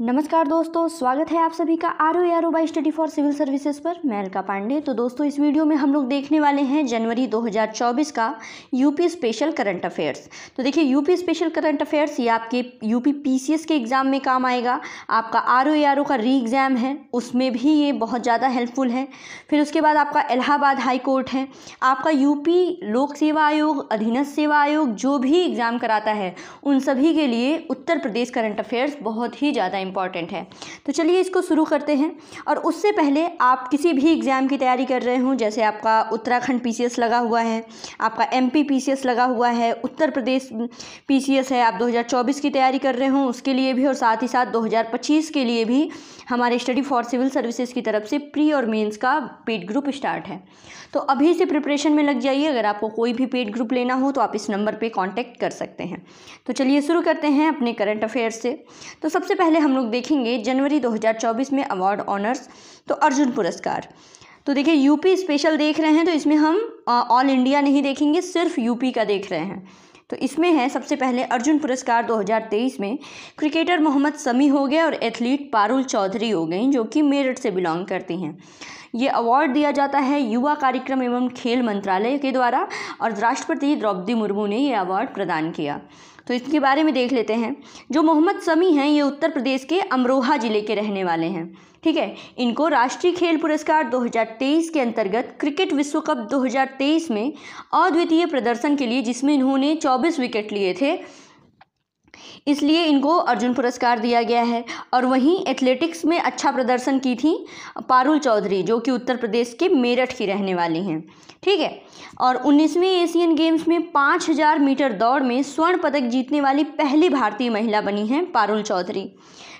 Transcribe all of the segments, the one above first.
नमस्कार दोस्तों स्वागत है आप सभी का आर ओ आर ओ by study for civil services पर मैं अलका पांडे तो दोस्तों इस वीडियो में हम लोग देखने वाले हैं जनवरी 2024 का यूपी स्पेशल करंट अफेयर्स तो देखिए यूपी स्पेशल करंट अफेयर्स ये आपके यूपी पीसीएस के एग्ज़ाम में काम आएगा आपका आर ओ आर ओ का री एग्ज़ाम है उसमें भी ये बहुत ज़्यादा हेल्पफुल है फिर उसके बाद आपका इलाहाबाद हाई कोर्ट है आपका यूपी लोक सेवा आयोग अधीनस्थ सेवा आयोग जो भी एग्ज़ाम कराता है उन सभी के लिए उत्तर प्रदेश करंट अफेयर्स बहुत ही ज़्यादा इंपॉर्टेंट है तो चलिए इसको शुरू करते हैं और उससे पहले आप किसी भी एग्ज़ाम की तैयारी कर रहे हों जैसे आपका उत्तराखंड पी लगा हुआ है आपका एम पी लगा हुआ है उत्तर प्रदेश पी है आप दो की तैयारी कर रहे हों उसके लिए भी और साथ ही साथ दो के लिए भी हमारे स्टडी फॉर सिविल सर्विसेज की तरफ से प्री और मेंस का पेड ग्रुप स्टार्ट है तो अभी से प्रिपरेशन में लग जाइए अगर आपको कोई भी पेड ग्रुप लेना हो तो आप इस नंबर पर कॉन्टैक्ट कर सकते हैं तो चलिए शुरू करते हैं अपने करंट अफेयर्स से तो सबसे पहले हम लोग देखेंगे जनवरी 2024 में अवार्ड ऑनर्स तो अर्जुन पुरस्कार तो देखिए यूपी स्पेशल देख रहे हैं तो इसमें हम ऑल इंडिया नहीं देखेंगे सिर्फ यूपी का देख रहे हैं तो इसमें है सबसे पहले अर्जुन पुरस्कार 2023 में क्रिकेटर मोहम्मद समी हो गए और एथलीट पारुल चौधरी हो गई जो कि मेरठ से बिलोंग करती हैं ये अवार्ड दिया जाता है युवा कार्यक्रम एवं खेल मंत्रालय के द्वारा और राष्ट्रपति द्रौपदी मुर्मू ने ये अवार्ड प्रदान किया तो इसके बारे में देख लेते हैं जो मोहम्मद समी हैं ये उत्तर प्रदेश के अमरोहा ज़िले के रहने वाले हैं ठीक है इनको राष्ट्रीय खेल पुरस्कार 2023 के अंतर्गत क्रिकेट विश्व कप 2023 में अद्वितीय प्रदर्शन के लिए जिसमें इन्होंने 24 विकेट लिए थे इसलिए इनको अर्जुन पुरस्कार दिया गया है और वहीं एथलेटिक्स में अच्छा प्रदर्शन की थी पारुल चौधरी जो कि उत्तर प्रदेश के मेरठ की रहने वाली हैं ठीक है और उन्नीसवें एशियन गेम्स में 5000 मीटर दौड़ में स्वर्ण पदक जीतने वाली पहली भारतीय महिला बनी हैं पारुल चौधरी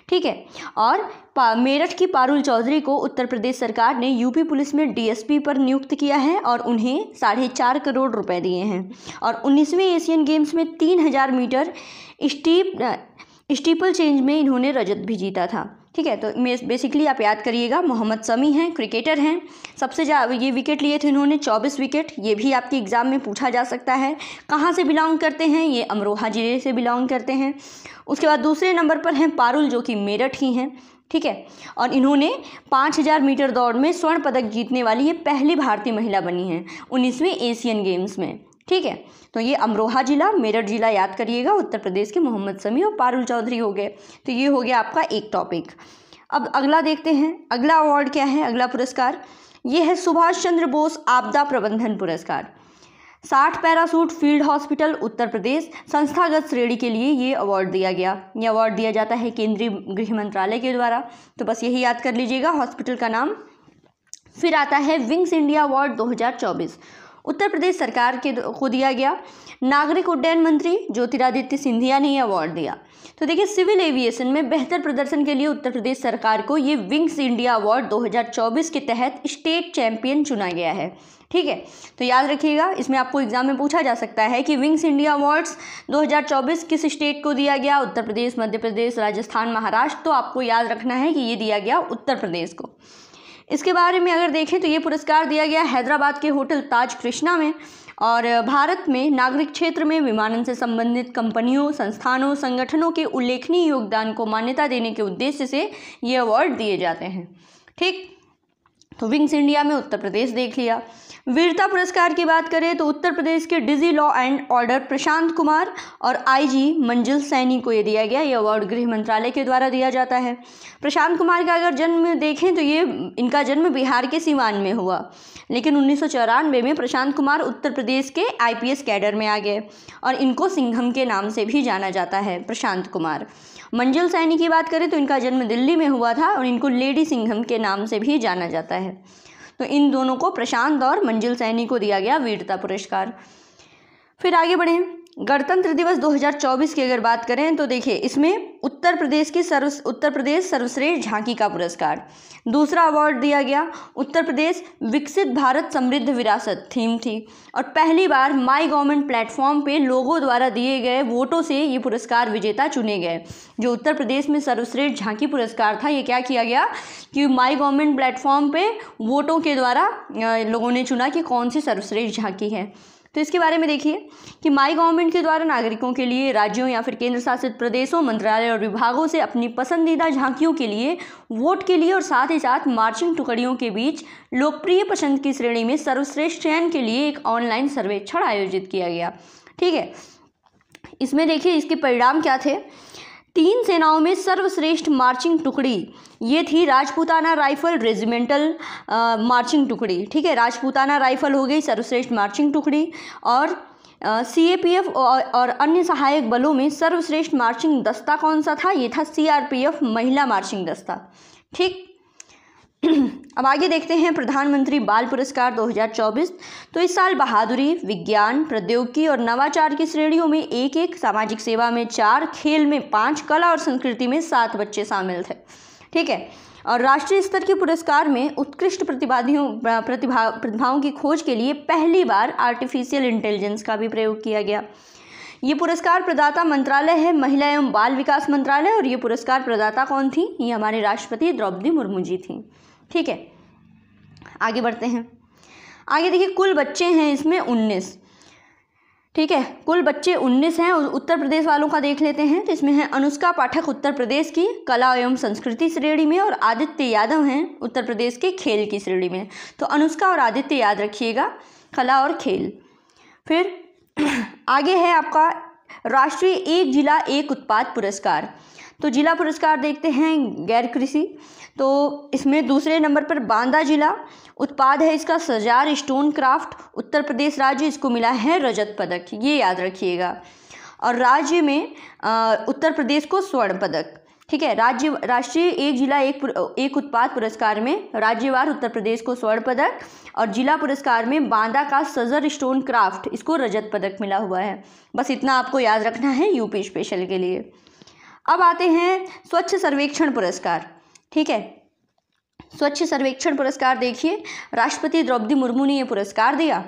ठीक है और मेरठ की पारुल चौधरी को उत्तर प्रदेश सरकार ने यूपी पुलिस में डीएसपी पर नियुक्त किया है और उन्हें साढ़े चार करोड़ रुपए दिए हैं और उन्नीसवें एशियन गेम्स में तीन हज़ार मीटर स्टीप स्टीपल चेंज में इन्होंने रजत भी जीता था ठीक है तो बेसिकली आप याद करिएगा मोहम्मद समी हैं क्रिकेटर हैं सबसे ज्यादा ये विकेट लिए थे इन्होंने चौबीस विकेट ये भी आपके एग्ज़ाम में पूछा जा सकता है कहाँ से बिलोंग करते हैं ये अमरोहा ज़िले से बिलोंग करते हैं उसके बाद दूसरे नंबर पर हैं पारुल जो कि मेरठ ही हैं ठीक है और इन्होंने 5000 मीटर दौड़ में स्वर्ण पदक जीतने वाली ये पहली भारतीय महिला बनी हैं उन्नीसवें एशियन गेम्स में ठीक है तो ये अमरोहा ज़िला मेरठ ज़िला याद करिएगा उत्तर प्रदेश के मोहम्मद समी और पारुल चौधरी हो गए तो ये हो गया आपका एक टॉपिक अब अगला देखते हैं अगला अवार्ड क्या है अगला पुरस्कार ये है सुभाष चंद्र बोस आपदा प्रबंधन पुरस्कार साठ parachute field hospital Uttar Pradesh संस्थागत श्रेणी के लिए ये अवार्ड दिया गया ये अवार्ड दिया जाता है केंद्रीय गृह मंत्रालय के द्वारा तो बस यही याद कर लीजिएगा हॉस्पिटल का नाम फिर आता है wings India award 2024 Uttar Pradesh सरकार के को दिया गया नागरिक उड्डयन मंत्री ज्योतिरादित्य सिंधिया ने यह अवार्ड दिया तो देखिए सिविल एविएशन में बेहतर प्रदर्शन के लिए उत्तर प्रदेश सरकार को ये विंग्स इंडिया अवार्ड 2024 के तहत स्टेट चैंपियन चुना गया है ठीक है तो याद रखिएगा इसमें आपको एग्जाम में पूछा जा सकता है कि विंग्स इंडिया अवार्ड्स 2024 किस स्टेट को दिया गया उत्तर प्रदेश मध्य प्रदेश राजस्थान महाराष्ट्र तो आपको याद रखना है कि ये दिया गया उत्तर प्रदेश को इसके बारे में अगर देखें तो ये पुरस्कार दिया गया हैदराबाद के होटल ताज कृष्णा में और भारत में नागरिक क्षेत्र में विमानन से संबंधित कंपनियों संस्थानों संगठनों के उल्लेखनीय योगदान को मान्यता देने के उद्देश्य से ये अवार्ड दिए जाते हैं ठीक तो विंग्स इंडिया में उत्तर प्रदेश देख लिया वीरता पुरस्कार की बात करें तो उत्तर प्रदेश के DG law and order Prashant Kumar और आईजी मंजिल सैनी को ये दिया गया ये अवार्ड गृह मंत्रालय के द्वारा दिया जाता है प्रशांत कुमार का अगर जन्म देखें तो ये इनका जन्म बिहार के सीवान में हुआ लेकिन उन्नीस में प्रशांत कुमार उत्तर प्रदेश के आई कैडर में आ गए और इनको सिंघम के नाम से भी जाना जाता है प्रशांत कुमार मंजिल सैनी की बात करें तो इनका जन्म दिल्ली में हुआ था और इनको लेडी सिंघम के नाम से भी जाना जाता है तो इन दोनों को प्रशांत और मंजिल सैनी को दिया गया वीरता पुरस्कार फिर आगे बढ़ें गणतंत्र दिवस 2024 की अगर बात करें तो देखिए इसमें उत्तर प्रदेश की सर्व उत्तर प्रदेश सर्वश्रेष्ठ झांकी का पुरस्कार दूसरा अवार्ड दिया गया उत्तर प्रदेश विकसित भारत समृद्ध विरासत थीम थी और पहली बार माई गवर्नमेंट प्लेटफॉर्म पे लोगों द्वारा दिए गए वोटों से ये पुरस्कार विजेता चुने गए जो उत्तर प्रदेश में सर्वश्रेष्ठ झांकी पुरस्कार था ये क्या किया गया कि माई गवर्नमेंट प्लेटफॉर्म पर वोटों के द्वारा लोगों ने चुना कि कौन सी सर्वश्रेष्ठ झांकी है तो इसके बारे में देखिए कि माई गवर्नमेंट के द्वारा नागरिकों के लिए राज्यों या फिर केंद्र शासित प्रदेशों मंत्रालय और विभागों से अपनी पसंदीदा झांकियों के लिए वोट के लिए और साथ ही साथ मार्चिंग टुकड़ियों के बीच लोकप्रिय पसंद की श्रेणी में सर्वश्रेष्ठ चयन के लिए एक ऑनलाइन सर्वेक्षण आयोजित किया गया ठीक है इसमें देखिए इसके परिणाम क्या थे तीन सेनाओं में सर्वश्रेष्ठ मार्चिंग टुकड़ी ये थी राजपूताना राइफल रेजिमेंटल मार्चिंग टुकड़ी ठीक है राजपूताना राइफल हो गई सर्वश्रेष्ठ मार्चिंग टुकड़ी और सी ए पी एफ और अन्य सहायक बलों में सर्वश्रेष्ठ मार्चिंग दस्ता कौन सा था ये था सी आर पी एफ महिला मार्चिंग दस्ता ठीक अब आगे देखते हैं प्रधानमंत्री बाल पुरस्कार 2024 तो इस साल बहादुरी विज्ञान प्रौद्योगिकी और नवाचार की श्रेणियों में एक एक सामाजिक सेवा में चार खेल में पाँच कला और संस्कृति में सात बच्चे शामिल थे ठीक है और राष्ट्रीय स्तर के पुरस्कार में उत्कृष्ट प्रतिभागियों प्रतिभा प्रतिभाओं की खोज के लिए पहली बार आर्टिफिशियल इंटेलिजेंस का भी प्रयोग किया गया ये पुरस्कार प्रदाता मंत्रालय है महिला एवं बाल विकास मंत्रालय और ये पुरस्कार प्रदाता कौन थी ये हमारे राष्ट्रपति द्रौपदी मुर्मू जी थी ठीक है आगे बढ़ते हैं आगे देखिए कुल बच्चे हैं इसमें उन्नीस ठीक है कुल बच्चे उन्नीस हैं उत्तर प्रदेश वालों का देख लेते हैं तो इसमें है अनुष्का पाठक उत्तर प्रदेश की कला एवं संस्कृति श्रेणी में और आदित्य यादव हैं उत्तर प्रदेश के खेल की श्रेणी में तो अनुष्का और आदित्य याद रखिएगा कला और खेल फिर आगे है आपका राष्ट्रीय एक जिला एक उत्पाद पुरस्कार तो जिला पुरस्कार देखते हैं गैर कृषि तो इसमें दूसरे नंबर पर बांदा जिला उत्पाद है इसका सजार स्टोन क्राफ्ट उत्तर प्रदेश राज्य इसको मिला है रजत पदक ये याद रखिएगा और राज्य में आ, उत्तर प्रदेश को स्वर्ण पदक ठीक है राज्य राष्ट्रीय एक जिला एक एक उत्पाद पुरस्कार में राज्यवार उत्तर प्रदेश को स्वर्ण पदक और जिला पुरस्कार में बांदा का सजर स्टोन क्राफ्ट इसको रजत पदक मिला हुआ है बस इतना आपको याद रखना है यूपी स्पेशल के लिए अब आते हैं स्वच्छ सर्वेक्षण पुरस्कार ठीक है स्वच्छ सर्वेक्षण पुरस्कार देखिए राष्ट्रपति द्रौपदी मुर्मू ने ये पुरस्कार दिया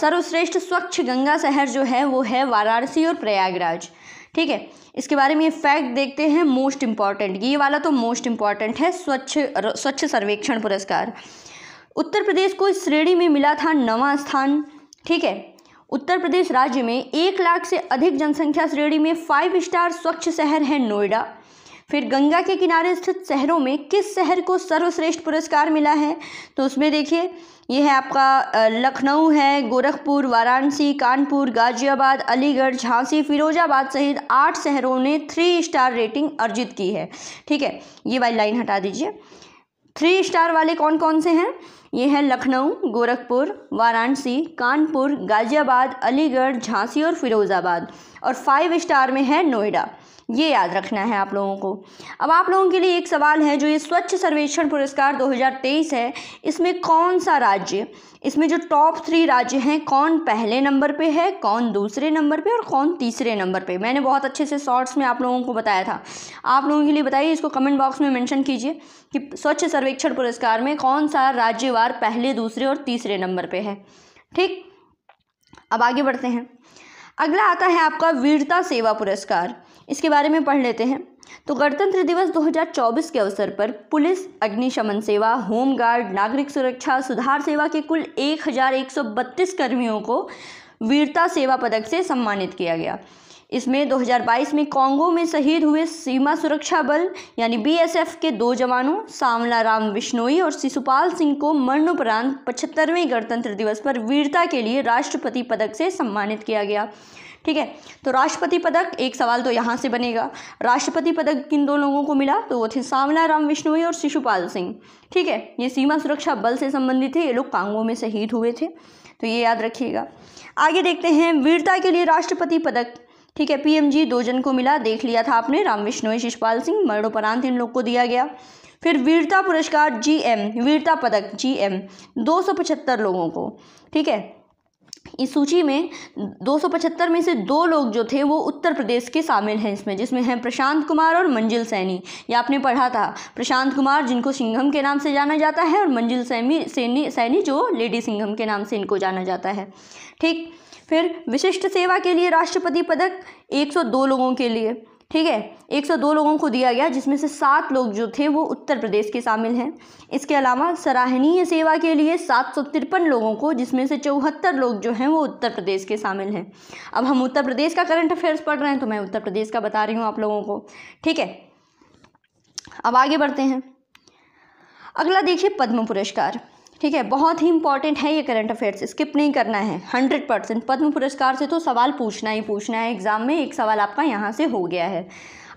सर्वश्रेष्ठ स्वच्छ गंगा शहर जो है वो है वाराणसी और प्रयागराज ठीक है इसके बारे में ये फैक्ट देखते हैं मोस्ट इम्पॉर्टेंट ये वाला तो मोस्ट इम्पॉर्टेंट है स्वच्छ स्वच्छ सर्वेक्षण पुरस्कार उत्तर प्रदेश को इस श्रेणी में मिला था नवा स्थान ठीक है उत्तर प्रदेश राज्य में एक लाख से अधिक जनसंख्या श्रेणी में फाइव स्टार स्वच्छ शहर है नोएडा फिर गंगा के किनारे स्थित शहरों में किस शहर को सर्वश्रेष्ठ पुरस्कार मिला है तो उसमें देखिए यह है आपका लखनऊ है गोरखपुर वाराणसी कानपुर गाजियाबाद अलीगढ़ झांसी फिरोजाबाद सहित आठ शहरों ने थ्री स्टार रेटिंग अर्जित की है ठीक है ये वाली लाइन हटा दीजिए थ्री स्टार वाले कौन कौन से हैं ये हैं लखनऊ गोरखपुर वाराणसी कानपुर गाजियाबाद अलीगढ़ झांसी और फिरोज़ाबाद और फाइव स्टार में है नोएडा ये याद रखना है आप लोगों को अब आप लोगों के लिए एक सवाल है जो ये स्वच्छ सर्वेक्षण पुरस्कार 2023 है इसमें कौन सा राज्य इसमें जो टॉप थ्री राज्य हैं कौन पहले नंबर पे है कौन दूसरे नंबर पे और कौन तीसरे नंबर पे मैंने बहुत अच्छे से शॉर्ट्स में आप लोगों को बताया था आप लोगों के लिए बताइए इसको कमेंट बॉक्स में मैंशन कीजिए कि स्वच्छ सर्वेक्षण पुरस्कार में कौन सा राज्य परिवार पहले दूसरे और तीसरे नंबर पे है ठीक अब आगे बढ़ते हैं अगला आता है आपका वीरता सेवा पुरस्कार इसके बारे में पढ़ लेते हैं तो गणतंत्र दिवस 2024 के अवसर पर पुलिस अग्निशमन सेवा होमगार्ड नागरिक सुरक्षा सुधार सेवा के कुल 1132 कर्मियों को वीरता सेवा पदक से सम्मानित किया गया इसमें 2022 में कांगो में शहीद हुए सीमा सुरक्षा बल यानी बीएसएफ के दो जवानों सामला राम विश्नोई और शिशुपाल सिंह को मरणोपरांत पचहत्तरवें गणतंत्र दिवस पर वीरता के लिए राष्ट्रपति पदक से सम्मानित किया गया ठीक है तो राष्ट्रपति पदक एक सवाल तो यहाँ से बनेगा राष्ट्रपति पदक किन दो लोगों को मिला तो वो थे सावला राम विष्णुई और शिशुपाल सिंह ठीक है ये सीमा सुरक्षा बल से संबंधित थे ये लोग कांगो में शहीद हुए थे तो ये याद रखिएगा आगे देखते हैं वीरता के लिए राष्ट्रपति पदक ठीक है पीएमजी दो जन को मिला देख लिया था आपने राम विष्णु शिषपाल सिंह मरणोपरांत इन लोग को दिया गया फिर वीरता पुरस्कार जीएम वीरता पदक जीएम 275 लोगों को ठीक है इस सूची में 275 में से दो लोग जो थे वो उत्तर प्रदेश के शामिल हैं इसमें जिसमें हैं प्रशांत कुमार और मंजिल सैनी ये आपने पढ़ा था प्रशांत कुमार जिनको सिंघम के नाम से जाना जाता है और मंजिल सैनी सैनी सैनी जो लेडी सिंघम के नाम से इनको जाना जाता है ठीक फिर विशिष्ट सेवा के लिए राष्ट्रपति पदक 102 लोगों के लिए ठीक है 102 लोगों को दिया गया जिसमें से सात लोग जो थे वो उत्तर प्रदेश के शामिल हैं इसके अलावा सराहनीय सेवा के लिए सात सौ तिरपन लोगों को जिसमें से चौहत्तर लोग जो हैं वो उत्तर प्रदेश के शामिल हैं अब हम उत्तर प्रदेश का करंट अफेयर्स पढ़ रहे हैं तो मैं उत्तर प्रदेश का बता रही हूँ आप लोगों को ठीक है अब आगे बढ़ते हैं अगला देखिए पद्म पुरस्कार ठीक है बहुत ही इंपॉर्टेंट है ये करंट अफेयर्स स्किप नहीं करना है हंड्रेड परसेंट पद्म पुरस्कार से तो सवाल पूछना ही पूछना है एग्जाम में एक सवाल आपका यहाँ से हो गया है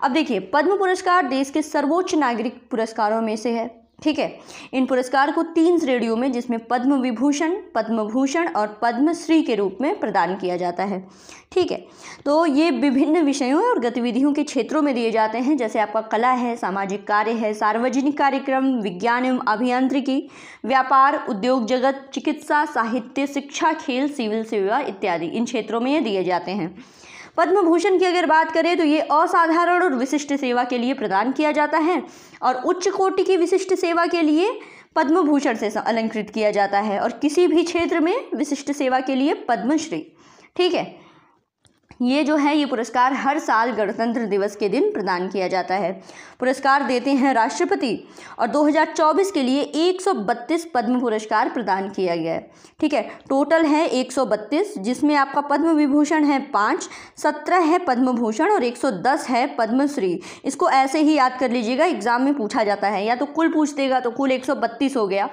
अब देखिए पद्म पुरस्कार देश के सर्वोच्च नागरिक पुरस्कारों में से है ठीक है इन पुरस्कार को तीन श्रेणियों में जिसमें पद्म विभूषण पद्म भूषण और पद्मश्री के रूप में प्रदान किया जाता है ठीक है तो ये विभिन्न विषयों और गतिविधियों के क्षेत्रों में दिए जाते हैं जैसे आपका कला है सामाजिक कार्य है सार्वजनिक कार्यक्रम विज्ञान एवं अभियांत्रिकी व्यापार उद्योग जगत चिकित्सा साहित्य शिक्षा खेल सिविल सेवा इत्यादि इन क्षेत्रों में ये दिए जाते हैं पद्म भूषण की अगर बात करें तो ये असाधारण और विशिष्ट सेवा के लिए प्रदान किया जाता है और उच्च कोटि की विशिष्ट सेवा के लिए पद्म भूषण से अलंकृत किया जाता है और किसी भी क्षेत्र में विशिष्ट सेवा के लिए पद्मश्री ठीक है ये जो है ये पुरस्कार हर साल गणतंत्र दिवस के दिन प्रदान किया जाता है पुरस्कार देते हैं राष्ट्रपति और 2024 के लिए 132 पद्म पुरस्कार प्रदान किया गया है ठीक है टोटल है 132 जिसमें आपका पद्म विभूषण है पाँच सत्रह है पद्म भूषण और 110 है पद्मश्री इसको ऐसे ही याद कर लीजिएगा एग्ज़ाम में पूछा जाता है या तो कुल पूछ देगा तो कुल एक हो गया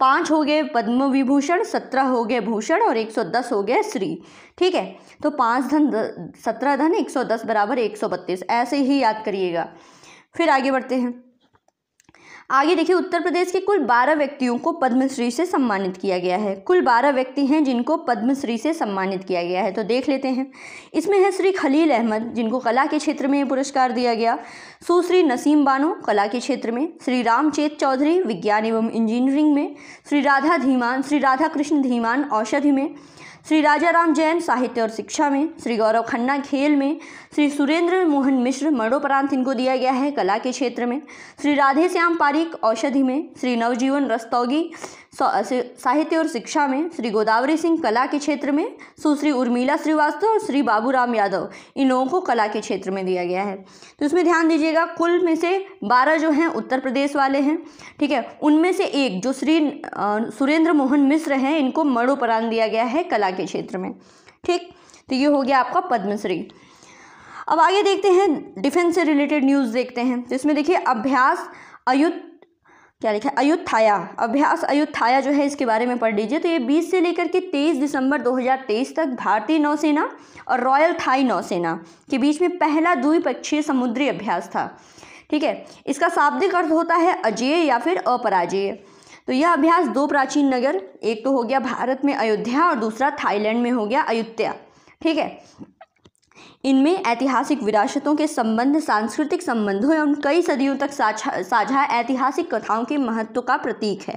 पाँच हो गए पद्म विभूषण सत्रह हो गए भूषण और एक सौ दस हो गए श्री ठीक है तो पाँच धन सत्रह धन एक सौ दस बराबर एक सौ बत्तीस ऐसे ही याद करिएगा फिर आगे बढ़ते हैं आगे देखिए उत्तर प्रदेश के कुल बारह व्यक्तियों को पद्मश्री से सम्मानित किया गया है कुल बारह व्यक्ति हैं जिनको पद्मश्री से सम्मानित किया गया है तो देख लेते हैं इसमें है श्री खलील अहमद जिनको कला के क्षेत्र में पुरस्कार दिया गया सुश्री नसीम बानो कला के क्षेत्र में श्री रामचेत चौधरी विज्ञान एवं इंजीनियरिंग में श्री राधा धीमान श्री राधा कृष्ण धीमान औषधि में श्री राजा राम जैन साहित्य और शिक्षा में श्री गौरव खन्ना खेल में श्री सुरेंद्र मोहन मिश्र मरणोपरांत इनको दिया गया है कला के क्षेत्र में श्री राधे श्याम पारिक औषधि में श्री नवजीवन रस्तौगी साहित्य और शिक्षा में श्री गोदावरी सिंह कला के क्षेत्र में सुश्री उर्मिला श्रीवास्तव और श्री बाबूराम यादव इन लोगों को कला के क्षेत्र में दिया गया है तो इसमें ध्यान दीजिएगा कुल में से बारह जो हैं उत्तर प्रदेश वाले हैं ठीक है उनमें से एक जो श्री सुरेंद्र मोहन मिश्र हैं इनको मरणोपरांत दिया गया है कला के क्षेत्र में ठीक तो ये हो गया आपका पद्मश्री अब आगे देखते हैं डिफेंस से रिलेटेड न्यूज़ देखते हैं तो इसमें देखिए अभ्यास अयुत क्या लिखा है अयोध्या अभ्यास अयोध्या जो है इसके बारे में पढ़ लीजिए तो ये 20 से लेकर के 23 दिसंबर 2023 तक भारतीय नौसेना और रॉयल थाई नौसेना के बीच में पहला द्विपक्षीय समुद्री अभ्यास था ठीक है इसका शाब्दिक अर्थ होता है अजेय या फिर अपराजय तो यह अभ्यास दो प्राचीन नगर एक तो हो गया भारत में अयोध्या और दूसरा थाईलैंड में हो गया अयोध्या ठीक है इनमें ऐतिहासिक विरासतों के संबंध सांस्कृतिक संबंधों एवं कई सदियों तक साझा ऐतिहासिक कथाओं के महत्व का प्रतीक है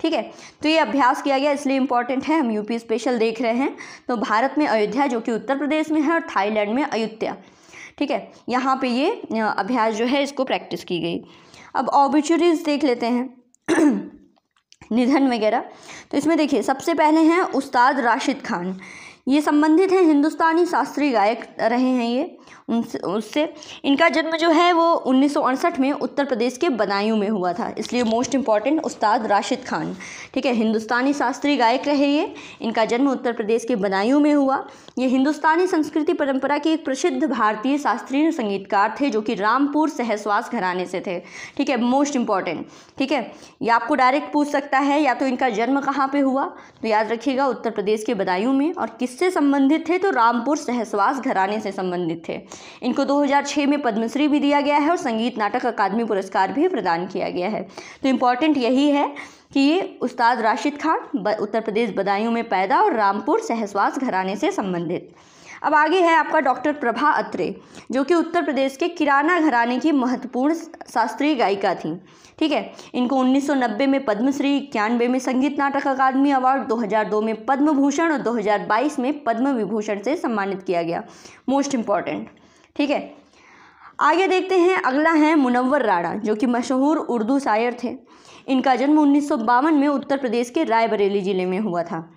ठीक है तो ये अभ्यास किया गया इसलिए इम्पॉर्टेंट है हम यूपी स्पेशल देख रहे हैं तो भारत में अयोध्या जो कि उत्तर प्रदेश में है और थाईलैंड में अयोध्या ठीक है यहाँ पर ये अभ्यास जो है इसको प्रैक्टिस की गई अब ऑबिचुरीज देख लेते हैं निधन वगैरह तो इसमें देखिए सबसे पहले हैं उस्ताद राशिद खान ये संबंधित हैं हिंदुस्तानी शास्त्रीय गायक रहे हैं ये उससे इनका जन्म जो है वो उन्नीस में उत्तर प्रदेश के बदायूं में हुआ था इसलिए मोस्ट इम्पॉर्टेंट उस्ताद राशिद खान ठीक है हिंदुस्तानी शास्त्रीय गायक रहे ये इनका जन्म उत्तर प्रदेश के बदायूं में हुआ ये हिंदुस्तानी संस्कृति परंपरा के एक प्रसिद्ध भारतीय शास्त्रीय संगीतकार थे जो कि रामपुर सहसवास घराने से थे ठीक है मोस्ट इम्पॉर्टेंट ठीक है ये आपको डायरेक्ट पूछ सकता है या तो इनका जन्म कहाँ पर हुआ तो याद रखिएगा उत्तर प्रदेश के बदायूं में और किससे संबंधित थे तो रामपुर सहसवास घराने से संबंधित थे इनको 2006 में पद्मश्री भी दिया गया है और संगीत नाटक अकादमी पुरस्कार भी प्रदान किया गया है तो इम्पॉर्टेंट यही है कि ये उस्ताद राशिद खान उत्तर प्रदेश बदायूं में पैदा और रामपुर सहसवास घराने से संबंधित अब आगे है आपका डॉक्टर प्रभा अत्रे जो कि उत्तर प्रदेश के किराना घराने की महत्वपूर्ण शास्त्रीय गायिका थी ठीक है इनको 1990 में पद्मश्री इक्यानवे में संगीत नाटक अकादमी अवार्ड 2002 में पद्म भूषण और 2022 में पद्म विभूषण से सम्मानित किया गया मोस्ट इम्पॉर्टेंट ठीक है आगे देखते हैं अगला है मुनव्वर राणा जो कि मशहूर उर्दू शायर थे इनका जन्म उन्नीस में उत्तर प्रदेश के रायबरेली ज़िले में हुआ था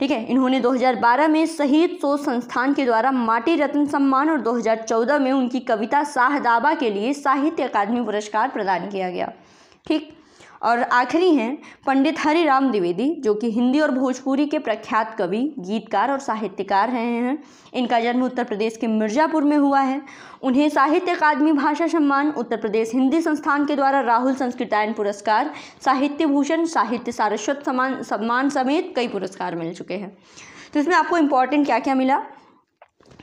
ठीक है इन्होंने 2012 में शहीद सोच संस्थान के द्वारा माटी रत्न सम्मान और 2014 में उनकी कविता शाहदाबा के लिए साहित्य अकादमी पुरस्कार प्रदान किया गया ठीक और आखिरी हैं पंडित राम द्विवेदी जो कि हिंदी और भोजपुरी के प्रख्यात कवि गीतकार और साहित्यकार रहे हैं इनका जन्म उत्तर प्रदेश के मिर्ज़ापुर में हुआ है उन्हें साहित्य अकादमी भाषा सम्मान उत्तर प्रदेश हिंदी संस्थान के द्वारा राहुल संस्कृतायन पुरस्कार साहित्य भूषण साहित्य सारस्वत सम्मान सम्मान समेत कई पुरस्कार मिल चुके हैं तो इसमें आपको इम्पोर्टेंट क्या क्या मिला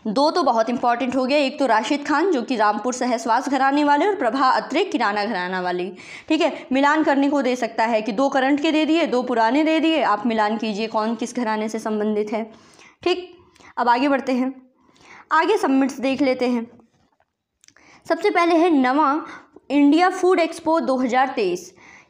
दो तो बहुत इंपॉर्टेंट हो गया एक तो राशिद खान जो कि रामपुर सहसवास घराने वाले और प्रभा अत्रे किराना घराना वाली ठीक है मिलान करने को दे सकता है कि दो करंट के दे दिए दो पुराने दे दिए आप मिलान कीजिए कौन किस घराने से संबंधित है ठीक अब आगे बढ़ते हैं आगे सबमिट्स देख लेते हैं सबसे पहले है नवा इंडिया फूड एक्सपो 2023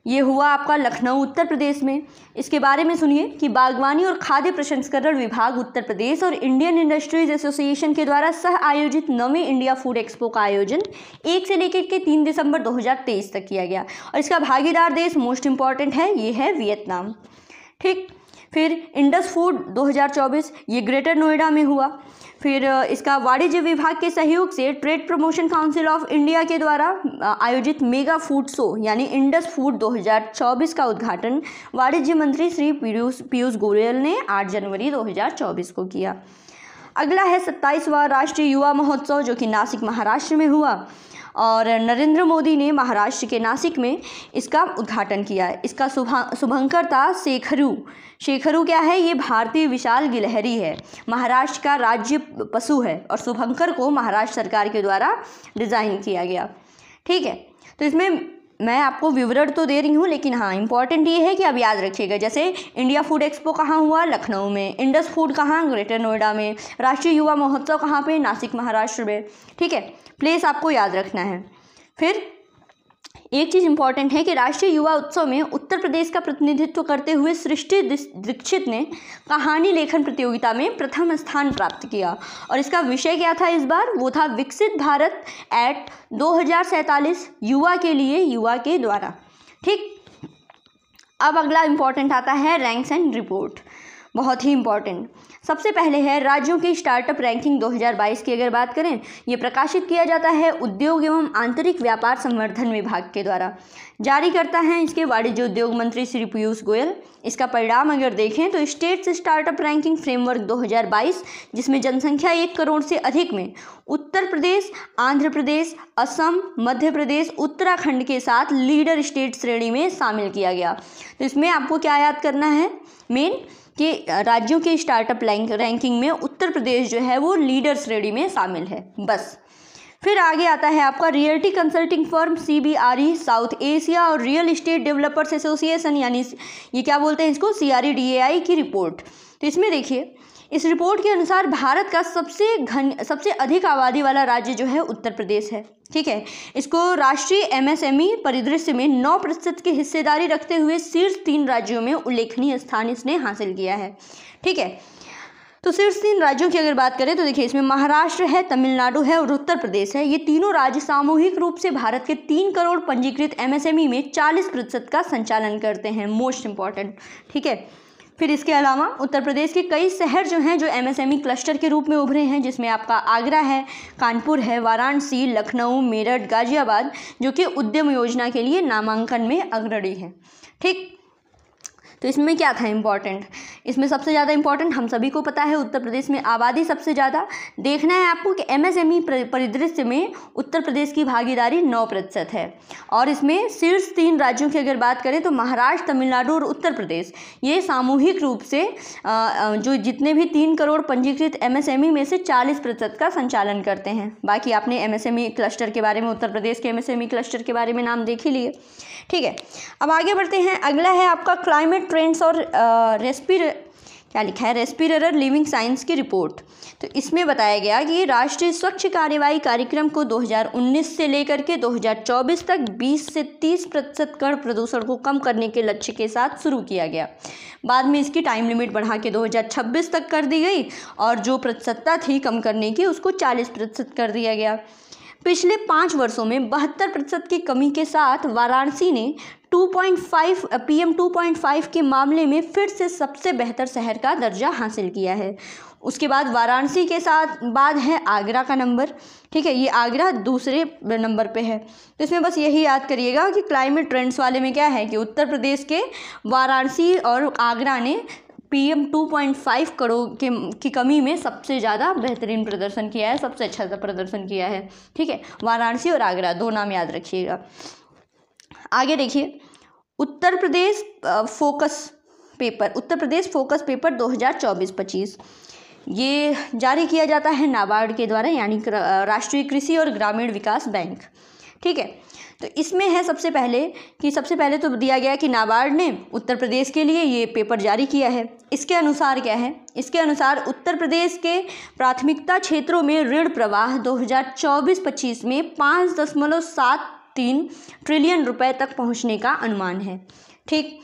ये हुआ आपका लखनऊ उत्तर प्रदेश में इसके बारे में सुनिए कि बागवानी और खाद्य प्रसंस्करण विभाग उत्तर प्रदेश और इंडियन इंडस्ट्रीज एसोसिएशन के द्वारा सह आयोजित नवे इंडिया फूड एक्सपो का आयोजन एक से लेकर के तीन दिसंबर 2023 तक किया गया और इसका भागीदार देश मोस्ट इम्पॉर्टेंट है ये है वियतनाम ठीक फिर इंडस फूड 2024 ये ग्रेटर नोएडा में हुआ फिर इसका वाणिज्य विभाग के सहयोग से trade promotion council of India के द्वारा आयोजित मेगा फूड शो यानी इंडस फूड 2024 का उद्घाटन वाणिज्य मंत्री श्री पीयूष पीयूष गोयल ने 8 जनवरी 2024 को किया अगला है सत्ताईसवा राष्ट्रीय युवा महोत्सव जो कि नासिक महाराष्ट्र में हुआ और नरेंद्र मोदी ने महाराष्ट्र के नासिक में इसका उद्घाटन किया है इसका शुभंकर था शेखरू शेखरू क्या है ये भारतीय विशाल गिलहरी है महाराष्ट्र का राज्य पशु है और शुभंकर को महाराष्ट्र सरकार के द्वारा डिज़ाइन किया गया ठीक है तो इसमें मैं आपको विवरण तो दे रही हूँ लेकिन हाँ इंपॉर्टेंट ये है कि आप याद रखिएगा जैसे इंडिया फूड एक्सपो कहाँ हुआ लखनऊ में इंडस फूड कहाँ ग्रेटर नोएडा में राष्ट्रीय युवा महोत्सव कहाँ पे नासिक महाराष्ट्र में ठीक है प्लेस आपको याद रखना है फिर एक चीज़ इंपॉर्टेंट है कि राष्ट्रीय युवा उत्सव में उत्तर प्रदेश का प्रतिनिधित्व करते हुए सृष्टि दीक्षित ने कहानी लेखन प्रतियोगिता में प्रथम स्थान प्राप्त किया और इसका विषय क्या था इस बार वो था विकसित भारत एट दो युवा के लिए युवा के द्वारा ठीक अब अगला इम्पॉर्टेंट आता है रैंक्स एंड रिपोर्ट बहुत ही इम्पॉर्टेंट सबसे पहले है राज्यों की स्टार्टअप रैंकिंग 2022 की अगर बात करें ये प्रकाशित किया जाता है उद्योग एवं आंतरिक व्यापार संवर्धन विभाग के द्वारा जारी करता है इसके वाणिज्य उद्योग मंत्री श्री पीयूष गोयल इसका परिणाम अगर देखें तो स्टेट्स स्टार्टअप रैंकिंग फ्रेमवर्क 2022 जिसमें जनसंख्या एक करोड़ से अधिक में उत्तर प्रदेश आंध्र प्रदेश असम मध्य प्रदेश उत्तराखंड के साथ लीडर स्टेट श्रेणी में शामिल किया गया तो इसमें आपको क्या याद करना है मेन कि राज्यों के स्टार्टअप रैंक रैंकिंग में उत्तर प्रदेश जो है वो लीडर श्रेणी में शामिल है बस फिर आगे आता है आपका रियल्टी कंसल्टिंग फर्म सी साउथ एशिया और रियल इस्टेट डेवलपर्स एसोसिएशन यानी ये क्या बोलते हैं इसको सी e की रिपोर्ट तो इसमें देखिए इस रिपोर्ट के अनुसार भारत का सबसे घन सबसे अधिक आबादी वाला राज्य जो है उत्तर प्रदेश है ठीक है इसको राष्ट्रीय एमएसएमई e परिदृश्य में नौ प्रतिशत की हिस्सेदारी रखते हुए शीर्ष तीन राज्यों में उल्लेखनीय स्थान इसने हासिल किया है ठीक है तो सिर्फ तीन राज्यों की अगर बात करें तो देखिए इसमें महाराष्ट्र है तमिलनाडु है और उत्तर प्रदेश है ये तीनों राज्य सामूहिक रूप से भारत के तीन करोड़ पंजीकृत एमएसएमई e में चालीस प्रतिशत का संचालन करते हैं मोस्ट इम्पॉर्टेंट ठीक है फिर इसके अलावा उत्तर प्रदेश के कई शहर जो हैं जो एमएसएमई क्लस्टर e के रूप में उभरे हैं जिसमें आपका आगरा है कानपुर है वाराणसी लखनऊ मेरठ गाजियाबाद जो कि उद्यम योजना के लिए नामांकन में अग्रणी है ठीक तो इसमें क्या था इम्पॉर्टेंट इसमें सबसे ज़्यादा इम्पॉर्टेंट हम सभी को पता है उत्तर प्रदेश में आबादी सबसे ज़्यादा देखना है आपको कि एमएसएमई e परिदृश्य में उत्तर प्रदेश की भागीदारी नौ प्रतिशत है और इसमें शीर्ष तीन राज्यों की अगर बात करें तो महाराष्ट्र तमिलनाडु और उत्तर प्रदेश ये सामूहिक रूप से जो जितने भी तीन करोड़ पंजीकृत ई e में से चालीस प्रतिशत का संचालन करते हैं बाकी आपने ई क्लस्टर e के बारे में उत्तर प्रदेश के ई क्लस्टर के बारे में नाम देख ही लिए ठीक है अब आगे बढ़ते हैं अगला है आपका क्लाइमेट ट्रेंड्स और रेस्पिर क्या लिखा है रेस्पिरेटर लिविंग साइंस की रिपोर्ट तो इसमें बताया गया कि राष्ट्रीय स्वच्छ कार्यवाही कार्यक्रम को 2019 से लेकर के 2024 तक 20 से 30 प्रतिशत कण प्रदूषण को कम करने के लक्ष्य के साथ शुरू किया गया बाद में इसकी टाइम लिमिट बढ़ा के 2026 तक कर दी गई और जो प्रतिशतता थी कम करने की उसको चालीस प्रतिशत कर दिया गया पिछले पाँच वर्षों में बहत्तर प्रतिशत की कमी के साथ वाराणसी ने 2.5 पीएम 2.5 के मामले में फिर से सबसे बेहतर शहर का दर्जा हासिल किया है उसके बाद वाराणसी के साथ बाद है आगरा का नंबर ठीक है ये आगरा दूसरे नंबर पे है तो इसमें बस यही याद करिएगा कि क्लाइमेट ट्रेंड्स वाले में क्या है कि उत्तर प्रदेश के वाराणसी और आगरा ने पीएम 2.5 करोड़ के की कमी में सबसे ज़्यादा बेहतरीन प्रदर्शन किया है सबसे अच्छा प्रदर्शन किया है ठीक है वाराणसी और आगरा दो नाम याद रखिएगा आगे देखिए Uttar Pradesh focus paper Uttar Pradesh focus paper 2024-25 ये जारी किया जाता है नाबार्ड के द्वारा यानी राष्ट्रीय कृषि और ग्रामीण विकास बैंक ठीक है तो इसमें है सबसे पहले कि सबसे पहले तो दिया गया कि नाबार्ड ने उत्तर प्रदेश के लिए ये पेपर जारी किया है इसके अनुसार क्या है इसके अनुसार उत्तर प्रदेश के प्राथमिकता क्षेत्रों में ऋण प्रवाह 2024-25 में पाँच दशमलव सात तीन ट्रिलियन रुपए तक पहुंचने का अनुमान है ठीक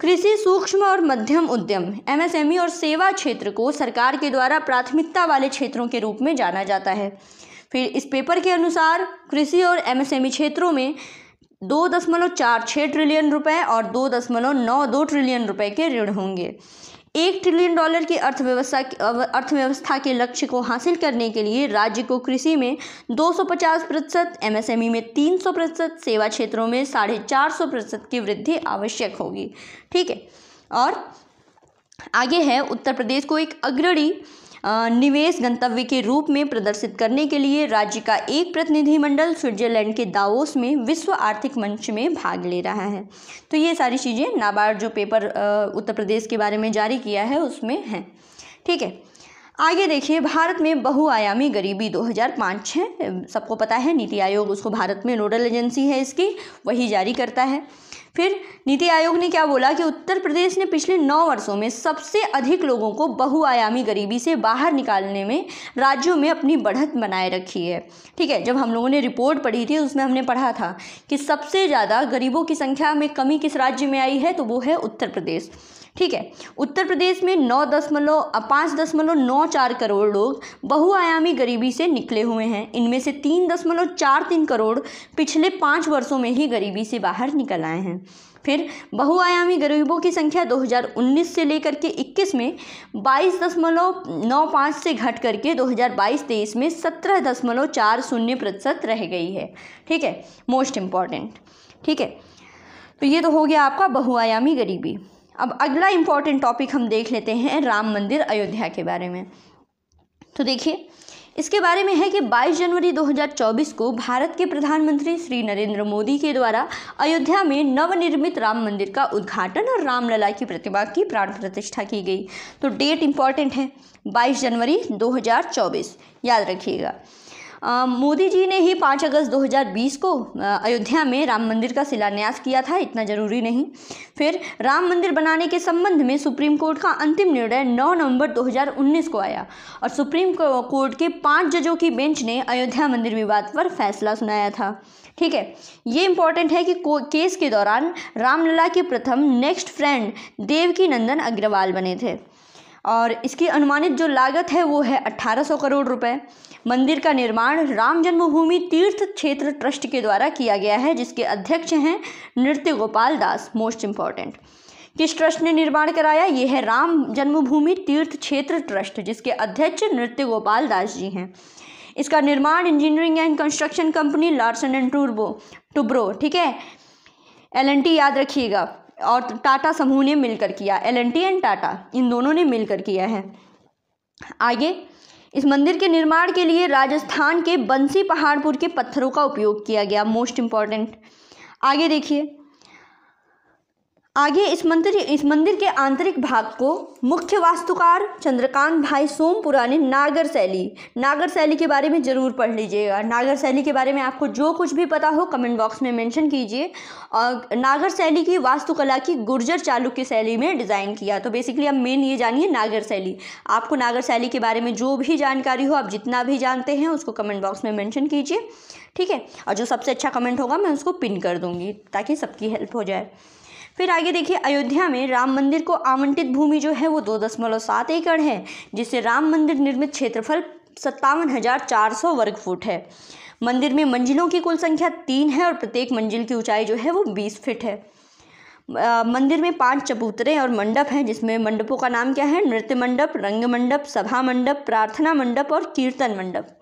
कृषि सूक्ष्म और मध्यम उद्यम एमएसएमई e और सेवा क्षेत्र को सरकार के द्वारा प्राथमिकता वाले क्षेत्रों के रूप में जाना जाता है फिर इस पेपर के अनुसार कृषि और एमएसएमई e क्षेत्रों में दो दशमलव चार छः ट्रिलियन रुपए और दो दशमलव नौ दो ट्रिलियन रुपए के ऋण होंगे एक ट्रिलियन डॉलर की अर्थव्यवस्था अर्थव्यवस्था के लक्ष्य को हासिल करने के लिए राज्य को कृषि में 250 प्रतिशत एमएसएमई e में 300 प्रतिशत सेवा क्षेत्रों में साढ़े चार सौ प्रतिशत की वृद्धि आवश्यक होगी ठीक है और आगे है उत्तर प्रदेश को एक अग्रणी निवेश गंतव्य के रूप में प्रदर्शित करने के लिए राज्य का एक प्रतिनिधिमंडल स्विट्जरलैंड के दावोस में विश्व आर्थिक मंच में भाग ले रहा है तो ये सारी चीज़ें नाबार्ड जो पेपर उत्तर प्रदेश के बारे में जारी किया है उसमें हैं ठीक है आगे देखिए भारत में बहुआयामी गरीबी 2005 है सबको पता है नीति आयोग उसको भारत में नोडल एजेंसी है इसकी वही जारी करता है फिर नीति आयोग ने क्या बोला कि उत्तर प्रदेश ने पिछले नौ वर्षों में सबसे अधिक लोगों को बहुआयामी गरीबी से बाहर निकालने में राज्यों में अपनी बढ़त बनाए रखी है ठीक है जब हम लोगों ने रिपोर्ट पढ़ी थी उसमें हमने पढ़ा था कि सबसे ज़्यादा गरीबों की संख्या में कमी किस राज्य में आई है तो वो है उत्तर प्रदेश ठीक है उत्तर प्रदेश में नौ दशमलव पाँच दशमलव नौ चार करोड़ लोग बहुआयामी गरीबी से निकले हुए हैं इनमें से तीन दशमलव चार तीन करोड़ पिछले पाँच वर्षों में ही गरीबी से बाहर निकल आए हैं फिर बहुआयामी गरीबों की संख्या 2019 से लेकर के 21 में बाईस दशमलव नौ पाँच से घट करके 2022-23 में सत्रह दशमलव चार शून्य प्रतिशत रह गई है ठीक है मोस्ट इम्पॉर्टेंट ठीक है तो ये तो हो गया आपका बहुआयामी गरीबी अब अगला इम्पॉर्टेंट टॉपिक हम देख लेते हैं राम मंदिर अयोध्या के बारे में तो देखिए इसके बारे में है कि 22 जनवरी 2024 को भारत के प्रधानमंत्री श्री नरेंद्र मोदी के द्वारा अयोध्या में नवनिर्मित राम मंदिर का उद्घाटन और रामलला की प्रतिमा की प्राण प्रतिष्ठा की गई तो डेट इम्पॉर्टेंट है 22 जनवरी 2024 याद रखिएगा मोदी जी ने ही 5 अगस्त 2020 को अयोध्या में राम मंदिर का शिलान्यास किया था इतना ज़रूरी नहीं फिर राम मंदिर बनाने के संबंध में सुप्रीम कोर्ट का अंतिम निर्णय 9 नवंबर 2019 को आया और सुप्रीम कोर्ट के पाँच जजों की बेंच ने अयोध्या मंदिर विवाद पर फैसला सुनाया था ठीक है ये इंपॉर्टेंट है कि केस के दौरान रामलला के प्रथम नेक्स्ट फ्रेंड देवकी नंदन अग्रवाल बने थे और इसकी अनुमानित जो लागत है वो है 1800 करोड़ रुपए मंदिर का निर्माण राम जन्मभूमि तीर्थ क्षेत्र ट्रस्ट के द्वारा किया गया है जिसके अध्यक्ष हैं नृत्य गोपाल दास मोस्ट इम्पॉर्टेंट किस ट्रस्ट ने निर्माण कराया ये है राम जन्मभूमि तीर्थ क्षेत्र ट्रस्ट जिसके अध्यक्ष नृत्य गोपाल दास जी हैं इसका निर्माण engineering and construction company Larsen and टूर्बो टुब्रो ठीक है एल याद रखिएगा और टाटा समूह ने मिलकर किया एल एंड टाटा इन दोनों ने मिलकर किया है आगे इस मंदिर के निर्माण के लिए राजस्थान के बंसी पहाड़पुर के पत्थरों का उपयोग किया गया मोस्ट इम्पॉर्टेंट आगे देखिए आगे इस मंदिर इस मंदिर के आंतरिक भाग को मुख्य वास्तुकार चंद्रकांत भाई सोमपुरा ने नागर शैली नागर शैली के बारे में ज़रूर पढ़ लीजिएगा नागर शैली के बारे में आपको जो कुछ भी पता हो कमेंट बॉक्स में मेंशन कीजिए और नागर शैली की वास्तुकला की गुर्जर चालुक्य शैली में डिज़ाइन किया तो बेसिकली आप मेन ये जानिए नागर शैली आपको नागर शैली के बारे में जो भी जानकारी हो आप जितना भी जानते हैं उसको कमेंट बॉक्स में मैंशन कीजिए ठीक है और जो सबसे अच्छा कमेंट होगा मैं उसको पिन कर दूँगी ताकि सबकी हेल्प हो जाए फिर आगे देखिए अयोध्या में राम मंदिर को आवंटित भूमि जो है वो दो दशमलव सात एकड़ है जिससे राम मंदिर निर्मित क्षेत्रफल सत्तावन हजार चार सौ वर्ग फुट है मंदिर में मंजिलों की कुल संख्या तीन है और प्रत्येक मंजिल की ऊंचाई जो है वो बीस फिट है मंदिर में पांच चबूतरे और मंडप हैं जिसमें मंडपों का नाम क्या है नृत्य मंडप रंग मंडप सभा मंडप प्रार्थना मंडप और कीर्तन मंडप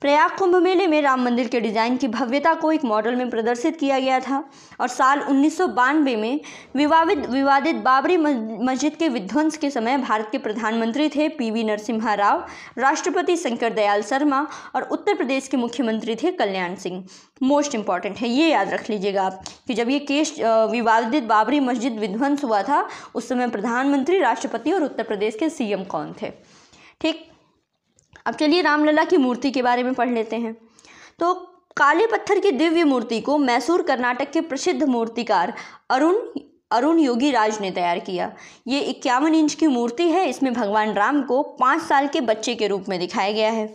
प्रयाग कुंभ मेले में राम मंदिर के डिजाइन की भव्यता को एक मॉडल में प्रदर्शित किया गया था और साल उन्नीस में विवादित विवादित बाबरी मस्जिद के विध्वंस के समय भारत के प्रधानमंत्री थे पीवी नरसिम्हा राव राष्ट्रपति शंकर दयाल शर्मा और उत्तर प्रदेश के मुख्यमंत्री थे कल्याण सिंह मोस्ट इम्पॉर्टेंट है ये याद रख लीजिएगा आप कि जब ये केस विवादित बाबरी मस्जिद विध्वंस हुआ था उस समय प्रधानमंत्री राष्ट्रपति और उत्तर प्रदेश के सीएम कौन थे ठीक अब चलिए रामलला की मूर्ति के बारे में पढ़ लेते हैं तो काले पत्थर की दिव्य मूर्ति को मैसूर कर्नाटक के प्रसिद्ध मूर्तिकार अरुण अरुण योगी राज ने तैयार किया ये इक्यावन इंच की मूर्ति है इसमें भगवान राम को पाँच साल के बच्चे के रूप में दिखाया गया है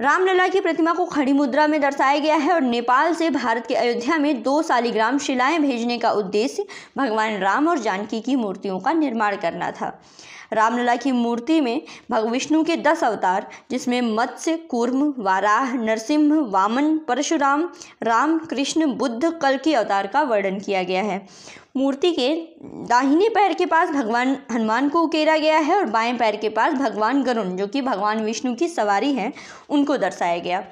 रामलला की प्रतिमा को खड़ी मुद्रा में दर्शाया गया है और नेपाल से भारत के अयोध्या में दो सालीग्राम शिलाएं भेजने का उद्देश्य भगवान राम और जानकी की मूर्तियों का निर्माण करना था रामलला की मूर्ति में भग विष्णु के दस अवतार जिसमें मत्स्य कूर्म वाराह नरसिंह वामन परशुराम राम कृष्ण बुद्ध कल के अवतार का वर्णन किया गया है मूर्ति के दाहिने पैर के पास भगवान हनुमान को उकेरा गया है और बाएं पैर के पास भगवान गरुण जो कि भगवान विष्णु की सवारी है उनको दर्शाया गया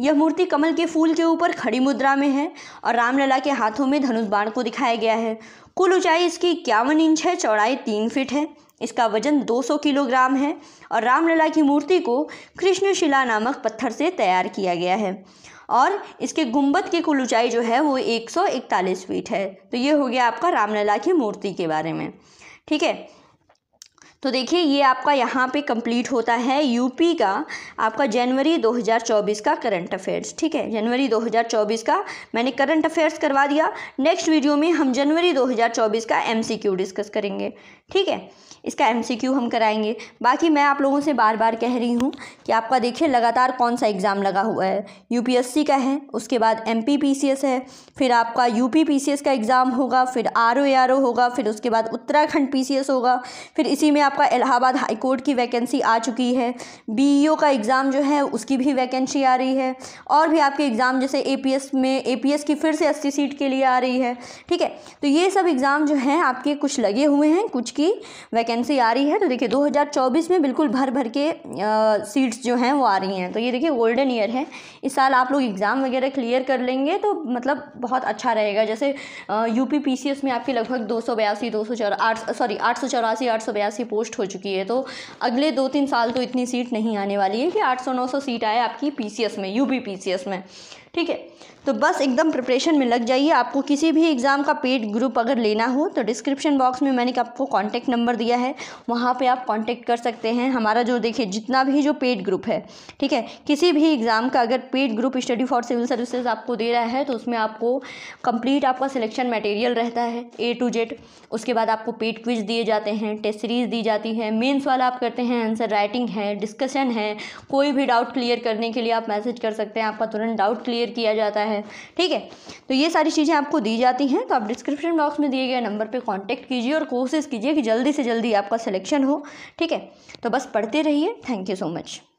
यह मूर्ति कमल के फूल के ऊपर खड़ी मुद्रा में है और रामलला के हाथों में धनुष बाण को दिखाया गया है कुल ऊंचाई इसकी इक्यावन इंच है चौड़ाई तीन फिट है इसका वजन 200 किलोग्राम है और रामलला की मूर्ति को कृष्णशिला नामक पत्थर से तैयार किया गया है और इसके गुम्बद की कुल ऊंचाई जो है वो 141 फीट है तो ये हो गया आपका रामलला की मूर्ति के बारे में ठीक है तो देखिए ये आपका यहाँ पे कंप्लीट होता है यूपी का आपका जनवरी 2024 का करंट अफेयर्स ठीक है जनवरी 2024 का मैंने करंट अफेयर्स करवा दिया नेक्स्ट वीडियो में हम जनवरी 2024 का एमसीक्यू डिस्कस करेंगे ठीक है इसका एमसीक्यू हम कराएंगे बाकी मैं आप लोगों से बार बार कह रही हूँ कि आपका देखिए लगातार कौन सा एग्ज़ाम लगा हुआ है यू का है उसके बाद एमपीपीसीएस है फिर आपका यूपीपीसीएस का एग्ज़ाम होगा फिर आर होगा फिर उसके बाद उत्तराखंड पी होगा फिर इसी में आप आपका इलाहाबाद हाई कोर्ट की वैकेंसी आ चुकी है बीईओ e का एग्ज़ाम जो है उसकी भी वैकेंसी आ रही है और भी आपके एग्ज़ाम जैसे एपीएस में एपीएस की फिर से अस्सी सीट के लिए आ रही है ठीक है तो ये सब एग्ज़ाम जो हैं आपके कुछ लगे हुए हैं कुछ की वैकेंसी आ रही है तो देखिए दो में बिल्कुल भर भर के आ, सीट्स जो हैं वो आ रही हैं तो ये देखिए गोल्डन ईयर है इस साल आप लोग एग्ज़ाम वगैरह क्लियर कर लेंगे तो मतलब बहुत अच्छा रहेगा जैसे यूपी पीसीएस में आपकी लगभग दो सौ बयासी दो सौ चौरा आठ सॉरी आठ सौ चौरासी आठ सौ बयासी पोस्ट पोस्ट हो चुकी है तो अगले दो तीन साल तो इतनी सीट नहीं आने वाली है कि आठ सौ नौ सौ सीट आए आपकी पीसीएस में पीसीएस में ठीक है तो बस एकदम प्रिपरेशन में लग जाइए आपको किसी भी एग्ज़ाम का पेड ग्रुप अगर लेना हो तो डिस्क्रिप्शन बॉक्स में मैंने आपको कॉन्टैक्ट नंबर दिया है वहाँ पे आप कॉन्टैक्ट कर सकते हैं हमारा जो देखिए जितना भी जो पेड ग्रुप है ठीक है किसी भी एग्ज़ाम का अगर paid group study for civil services आपको दे रहा है तो उसमें आपको कम्प्लीट आपका सिलेक्शन मटेरियल रहता है ए टू जेड उसके बाद आपको पेड क्विज दिए जाते हैं टेस्ट सीरीज़ दी जाती है मेन्स वाला आप करते हैं आंसर राइटिंग है डिस्कशन है कोई भी डाउट क्लियर करने के लिए आप मैसेज कर सकते हैं आपका तुरंत डाउट क्लियर शेयर किया जाता है ठीक है तो ये सारी चीज़ें आपको दी जाती हैं तो आप डिस्क्रिप्शन बॉक्स में दिए गए नंबर पर कॉन्टेक्ट कीजिए और कोशिश कीजिए कि जल्दी से जल्दी आपका सिलेक्शन हो ठीक है तो बस पढ़ते रहिए थैंक यू सो मच